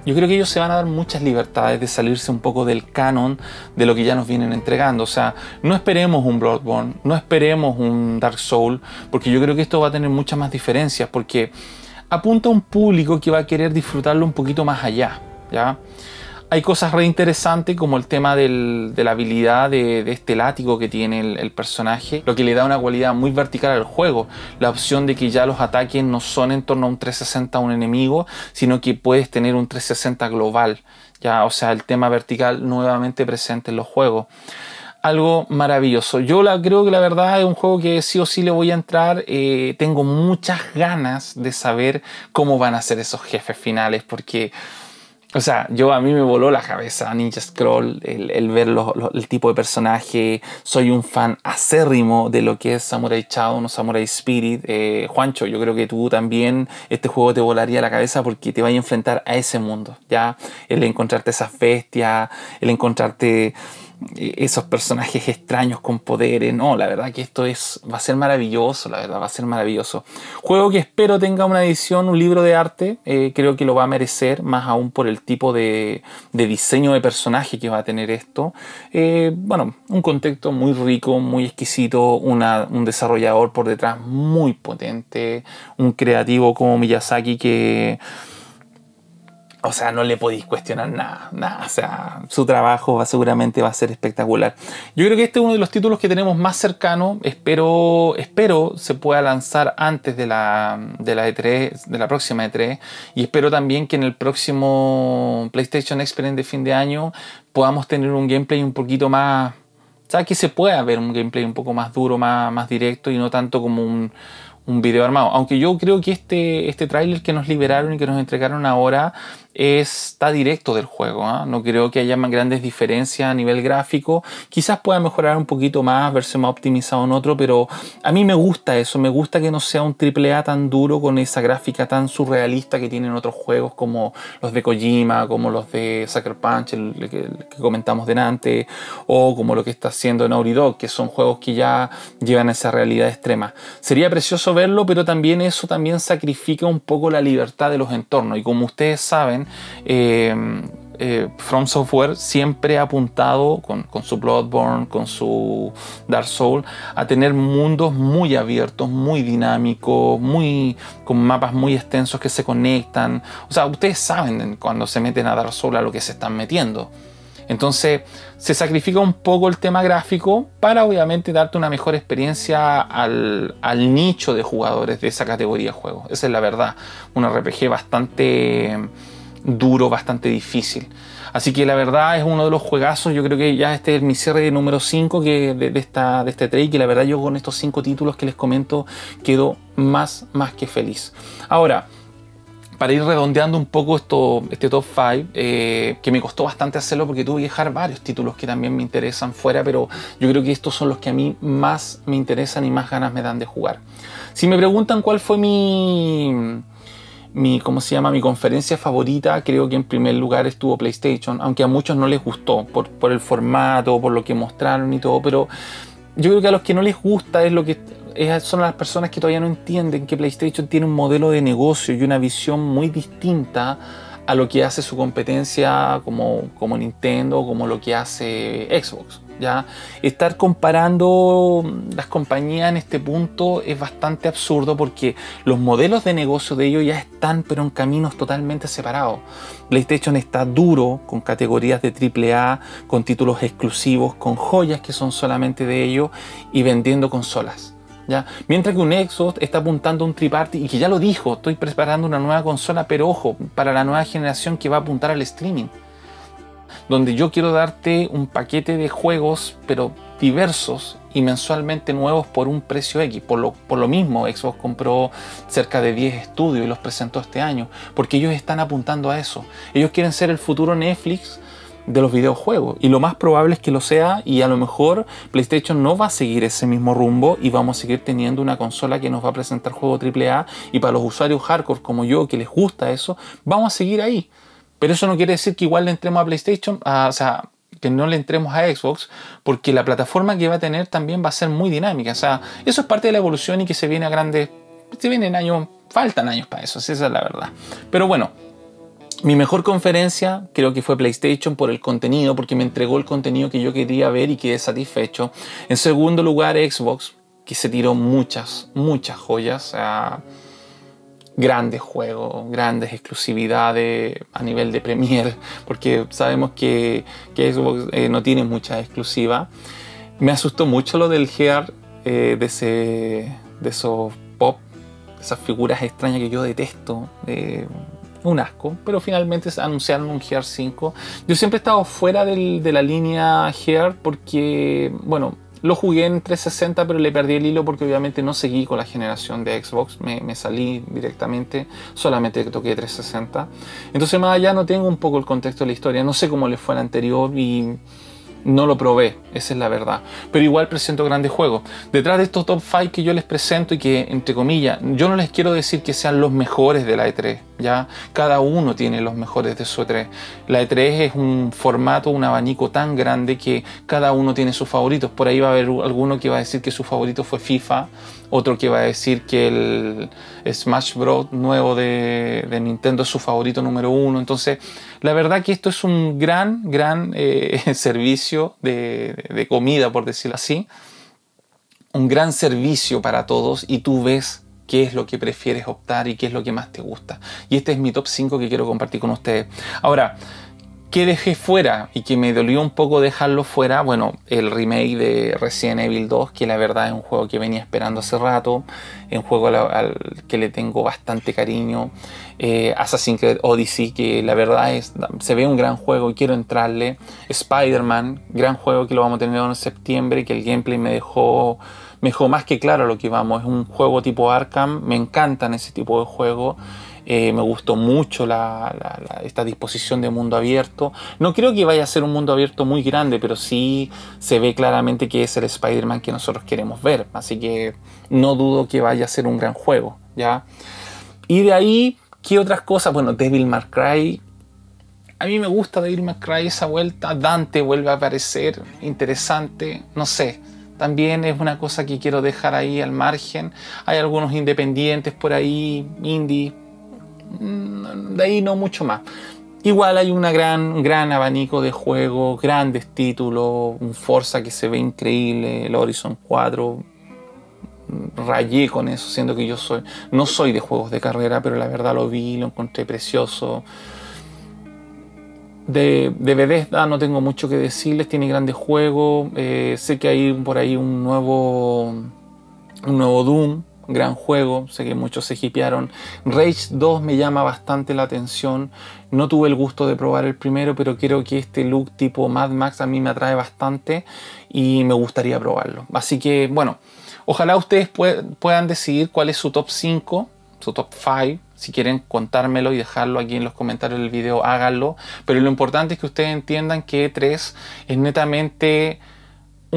yo creo que ellos se van a dar muchas libertades de salirse un poco del canon de lo que ya nos vienen entregando. O sea, no esperemos un Bloodborne, no esperemos un Dark Soul, porque yo creo que esto va a tener muchas más diferencias, porque apunta a un público que va a querer disfrutarlo un poquito más allá, ¿ya? Hay cosas re interesantes como el tema de la habilidad de, este látigo que tiene el, personaje, lo que le da una cualidad muy vertical al juego. La opción de que ya los ataques no son en torno a un 360 a un enemigo, sino que puedes tener un 360 global. Ya, o sea, el tema vertical nuevamente presente en los juegos algo maravilloso. Yo creo que la verdad es un juego que sí o sí le voy a entrar. Eh, tengo muchas ganas de saber cómo van a ser esos jefes finales porque o sea, yo a mí me voló la cabeza Ninja Scroll, el, ver el tipo de personaje. Soy un fan acérrimo de lo que es Samurai Chao, no Samurai Spirit. Eh, Juancho, yo creo que tú también este juego te volaría la cabeza porque te vas a enfrentar a ese mundo. Ya, el encontrarte esas bestias, el encontrarte eh, esos personajes extraños con poderes. No, la verdad que esto es, va a ser maravilloso, la verdad, va a ser maravilloso. Juego que espero tenga una edición, un libro de arte, eh, creo que lo va a merecer, más aún por el tipo de, diseño de personaje que va a tener esto. Eh, bueno, un contexto muy rico, muy exquisito, un desarrollador por detrás muy potente, un creativo como Miyazaki que o sea, no le podéis cuestionar nada, nada. O sea, su trabajo seguramente va a ser espectacular. Yo creo que este es uno de los títulos que tenemos más cercano. Espero, espero se pueda lanzar antes de la, de la E3, de la próxima E3. Y espero también que en el próximo PlayStation Experience de fin de año podamos tener un gameplay un poquito más. O sea, que se pueda ver un gameplay un poco más duro, más, directo y no tanto como un, un video armado. Aunque yo creo que este, este tráiler que nos liberaron y que nos entregaron ahora está directo del juego. ¿ah? No creo que haya más grandes diferencias a nivel gráfico. Quizás pueda mejorar un poquito más, verse más optimizado en otro, pero a mí me gusta eso. Me gusta que no sea un AAA tan duro con esa gráfica tan surrealista que tienen otros juegos como los de Kojima, como los de Sucker Punch, el, que comentamos delante, o como lo que está haciendo en Dog, que son juegos que ya llevan a esa realidad extrema. Sería precioso verlo, pero también eso también sacrifica un poco la libertad de los entornos. Y como ustedes saben, eh, eh, From Software siempre ha apuntado con, su Bloodborne, con su Dark Soul, a tener mundos muy abiertos, muy dinámicos, muy, con mapas muy extensos que se conectan. O sea, ustedes saben cuando se meten a Dark Soul a lo que se están metiendo. Entonces se sacrifica un poco el tema gráfico para obviamente darte una mejor experiencia al, al nicho de jugadores de esa categoría de juegos. Esa es la verdad. Un RPG bastante duro, bastante difícil. Así que la verdad es uno de los juegazos. Yo creo que ya este es mi cierre número 5 que de, esta, de este trade. Que la verdad yo con estos 5 títulos que les comento quedo más, más que feliz. Ahora, para ir redondeando un poco esto, este top 5, eh, que me costó bastante hacerlo porque tuve que dejar varios títulos que también me interesan fuera, pero yo creo que estos son los que a mí más me interesan y más ganas me dan de jugar. Si me preguntan cuál fue mi mi, ¿cómo se llama? Mi conferencia favorita, creo que en primer lugar estuvo PlayStation, aunque a muchos no les gustó por, el formato, por lo que mostraron y todo, pero yo creo que a los que no les gusta es lo que son las personas que todavía no entienden que PlayStation tiene un modelo de negocio y una visión muy distinta a lo que hace su competencia como, como Nintendo, como lo que hace Xbox. ¿ya? Estar comparando las compañías en este punto es bastante absurdo porque los modelos de negocio de ellos ya están, pero en caminos totalmente separados. PlayStation está duro con categorías de AAA, con títulos exclusivos, con joyas que son solamente de ellos y vendiendo consolas. ¿Ya? Mientras que un exodus está apuntando a un triparty y que ya lo dijo, estoy preparando una nueva consola, pero ojo, para la nueva generación que va a apuntar al streaming donde yo quiero darte un paquete de juegos, pero diversos y mensualmente nuevos por un precio X. Por lo, mismo, Xbox compró cerca de 10 estudios y los presentó este año, porque ellos están apuntando a eso. Ellos quieren ser el futuro Netflix de los videojuegos y lo más probable es que lo sea y a lo mejor PlayStation no va a seguir ese mismo rumbo y vamos a seguir teniendo una consola que nos va a presentar juego AAA y para los usuarios hardcore como yo que les gusta eso, vamos a seguir ahí. Pero eso no quiere decir que igual le entremos a PlayStation, o sea, que no le entremos a Xbox, porque la plataforma que va a tener también va a ser muy dinámica. O sea, eso es parte de la evolución y que se viene a grandes. Se vienen años, faltan años para eso, esa es la verdad. Pero bueno, mi mejor conferencia creo que fue PlayStation por el contenido, porque me entregó el contenido que yo quería ver y quedé satisfecho. En segundo lugar, Xbox, que se tiró muchas, muchas joyas. Ah, grandes juegos, grandes exclusividades a nivel de Premier, porque sabemos que, que Xbox eh, no tiene mucha exclusiva. Me asustó mucho lo del Gear eh, de, ese, de esos pop, esas figuras extrañas que yo detesto. un asco, pero finalmente anunciaron un Gear 5. Yo siempre he estado fuera de la línea Gear porque, bueno, lo jugué en 360, pero le perdí el hilo porque obviamente no seguí con la generación de Xbox. Me, salí directamente, solamente toqué 360. Entonces, más allá no tengo un poco el contexto de la historia. No sé cómo le fue la anterior y no lo probé, esa es la verdad. Pero igual presento grandes juegos. Detrás de estos top 5 que yo les presento y que, entre comillas, yo no les quiero decir que sean los mejores de la E3, ¿ya? Cada uno tiene los mejores de su E3. La E3 es un formato, un abanico tan grande que cada uno tiene sus favoritos. Por ahí va a haber alguno que va a decir que su favorito fue FIFA, otro que va a decir que el Smash Bros. nuevo de, Nintendo es su favorito número uno. Entonces, la verdad que esto es un gran, gran eh, servicio de, de comida, por decirlo así. Un gran servicio para todos y tú ves qué es lo que prefieres optar y qué es lo que más te gusta. Y este es mi top 5 que quiero compartir con ustedes. Ahora, que dejé fuera y que me dolió un poco dejarlo fuera? Bueno, el remake de Resident Evil 2, que la verdad es un juego que venía esperando hace rato, es un juego al, que le tengo bastante cariño. Eh, Assassin's Creed Odyssey, que la verdad es, se ve un gran juego y quiero entrarle. Spider-Man, gran juego que lo vamos a tener en septiembre, que el gameplay me dejó, me más que claro lo que vamos. Es un juego tipo Arkham, me encantan ese tipo de juegos. Eh, me gustó mucho esta disposición de mundo abierto. No creo que vaya a ser un mundo abierto muy grande, pero sí se ve claramente que es el Spider-Man que nosotros queremos ver. Así que no dudo que vaya a ser un gran juego. ¿ya? Y de ahí, ¿qué otras cosas? Bueno, Devil May Cry. A mí me gusta Devil May Cry esa vuelta. Dante vuelve a aparecer. Interesante. No sé también es una cosa que quiero dejar ahí al margen. Hay algunos independientes por ahí, indie, de ahí no mucho más. Igual hay una gran, gran abanico de juegos, grandes títulos, un Forza que se ve increíble, el Horizon 4. Rayé con eso, siendo que yo soy, no soy de juegos de carrera, pero la verdad lo vi, lo encontré precioso. De, de Bethesda no tengo mucho que decirles, tiene grandes juegos. Eh, sé que hay por ahí un nuevo, un nuevo Doom, gran juego, sé que muchos se hipearon. Rage 2 me llama bastante la atención. No tuve el gusto de probar el primero, pero creo que este look tipo Mad Max a mí me atrae bastante y me gustaría probarlo. Así que, bueno, ojalá ustedes puedan decidir cuál es su top 5, su top 5. Si quieren contármelo y dejarlo aquí en los comentarios del video, háganlo. Pero lo importante es que ustedes entiendan que 3 es netamente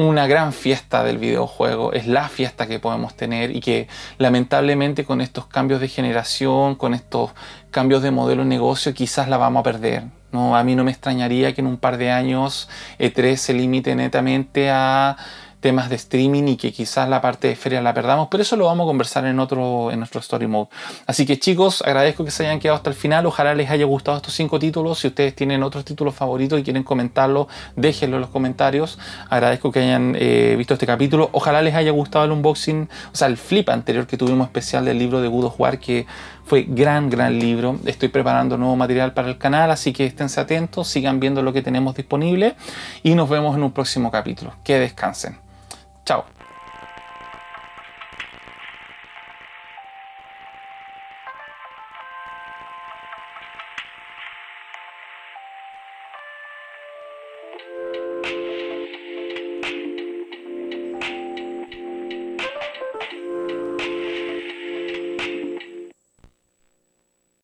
una gran fiesta del videojuego, es la fiesta que podemos tener y que lamentablemente con estos cambios de generación, con estos cambios de modelo de negocio, quizás la vamos a perder. No, a mí no me extrañaría que en un par de años E3 se limite netamente a temas de streaming y que quizás la parte de feria la perdamos, pero eso lo vamos a conversar en otro en nuestro story mode. Así que chicos, agradezco que se hayan quedado hasta el final, ojalá les haya gustado estos cinco títulos, si ustedes tienen otros títulos favoritos y quieren comentarlo, déjenlo en los comentarios. Agradezco que hayan eh, visto este capítulo, ojalá les haya gustado el unboxing, o sea, el flip anterior que tuvimos especial del libro de Gudo Juar que fue gran, gran libro. Estoy preparando nuevo material para el canal, así que esténse atentos, sigan viendo lo que tenemos disponible y nos vemos en un próximo capítulo. Que descansen. Chao.